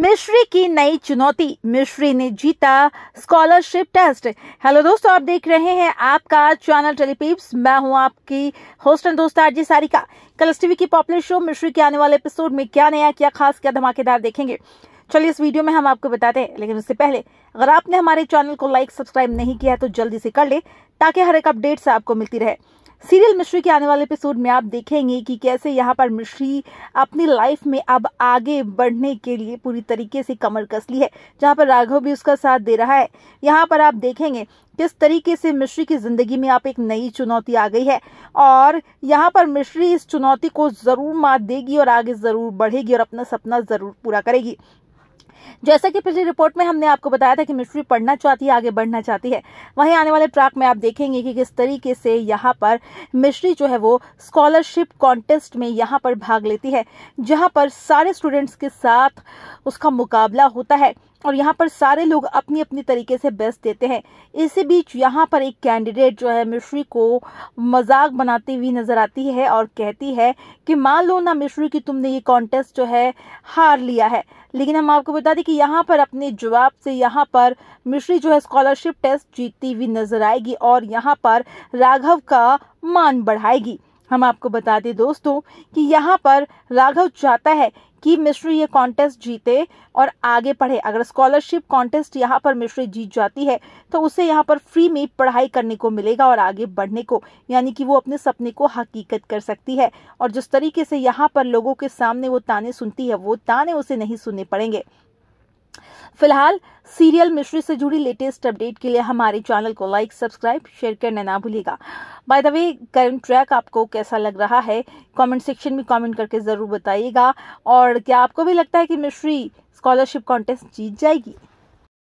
मिश्री की नई चुनौती मिश्री ने जीता स्कॉलरशिप टेस्ट हेलो दोस्तों आप देख रहे हैं आपका चैनल टेलीपीप्स मैं हूं आपकी होस्ट एंड दोस्त आरजी सारिका कलर्स टीवी की पॉपुलर शो मिश्री के आने वाले एपिसोड में क्या नया क्या खास क्या धमाकेदार देखेंगे चलिए इस वीडियो में हम आपको बताते हैं लेकिन उससे पहले अगर आपने हमारे चैनल को लाइक सब्सक्राइब नहीं किया तो जल्दी से कर ले ताकि हर एक अपडेट आपको मिलती रहे सीरियल मिश्री के आने वाले एपिसोड में आप देखेंगे कि कैसे यहाँ पर मिश्री अपनी लाइफ में अब आगे बढ़ने के लिए पूरी तरीके से कमर कस ली है जहाँ पर राघव भी उसका साथ दे रहा है यहाँ पर आप देखेंगे किस तरीके से मिश्री की ज़िंदगी में आप एक नई चुनौती आ गई है और यहाँ पर मिश्री इस चुनौती को ज़रूर मात देगी और आगे ज़रूर बढ़ेगी और अपना सपना ज़रूर पूरा करेगी जैसा कि पिछली रिपोर्ट में हमने आपको बताया था कि मिस्ट्री पढ़ना चाहती है आगे बढ़ना चाहती है वहीं आने वाले ट्रैक में आप देखेंगे कि किस तरीके से यहाँ पर मिस्ट्री जो है वो स्कॉलरशिप कॉन्टेस्ट में यहाँ पर भाग लेती है जहाँ पर सारे स्टूडेंट्स के साथ उसका मुकाबला होता है और यहाँ पर सारे लोग अपनी अपनी तरीके से बेस्ट देते हैं इसी बीच यहाँ पर एक कैंडिडेट जो है मिश्री को मजाक बनाती हुई नजर आती है और कहती है कि मान लो ना मिश्री कि तुमने ये कॉन्टेस्ट जो है हार लिया है लेकिन हम आपको बता दें कि यहाँ पर अपने जवाब से यहाँ पर मिश्री जो है स्कॉलरशिप टेस्ट जीतती हुई नजर आएगी और यहाँ पर राघव का मान बढ़ाएगी हम आपको बता दें दोस्तों कि यहाँ पर राघव चाहता है कि मिश्री ये कॉन्टेस्ट जीते और आगे पढ़े अगर स्कॉलरशिप कॉन्टेस्ट यहाँ पर मिश्री जीत जाती है तो उसे यहाँ पर फ्री में पढ़ाई करने को मिलेगा और आगे बढ़ने को यानी कि वो अपने सपने को हकीकत कर सकती है और जिस तरीके से यहाँ पर लोगों के सामने वो ताने सुनती है वो ताने उसे नहीं सुनने पड़ेंगे फिलहाल सीरियल मिश्री से जुड़ी लेटेस्ट अपडेट के लिए हमारे चैनल को लाइक सब्सक्राइब शेयर करना ना भूलिएगा by the way current track आपको कैसा लग रहा है कमेंट सेक्शन में कमेंट करके ज़रूर बताइएगा और क्या आपको भी लगता है कि मिश्री स्कॉलरशिप कॉन्टेस्ट जीत जाएगी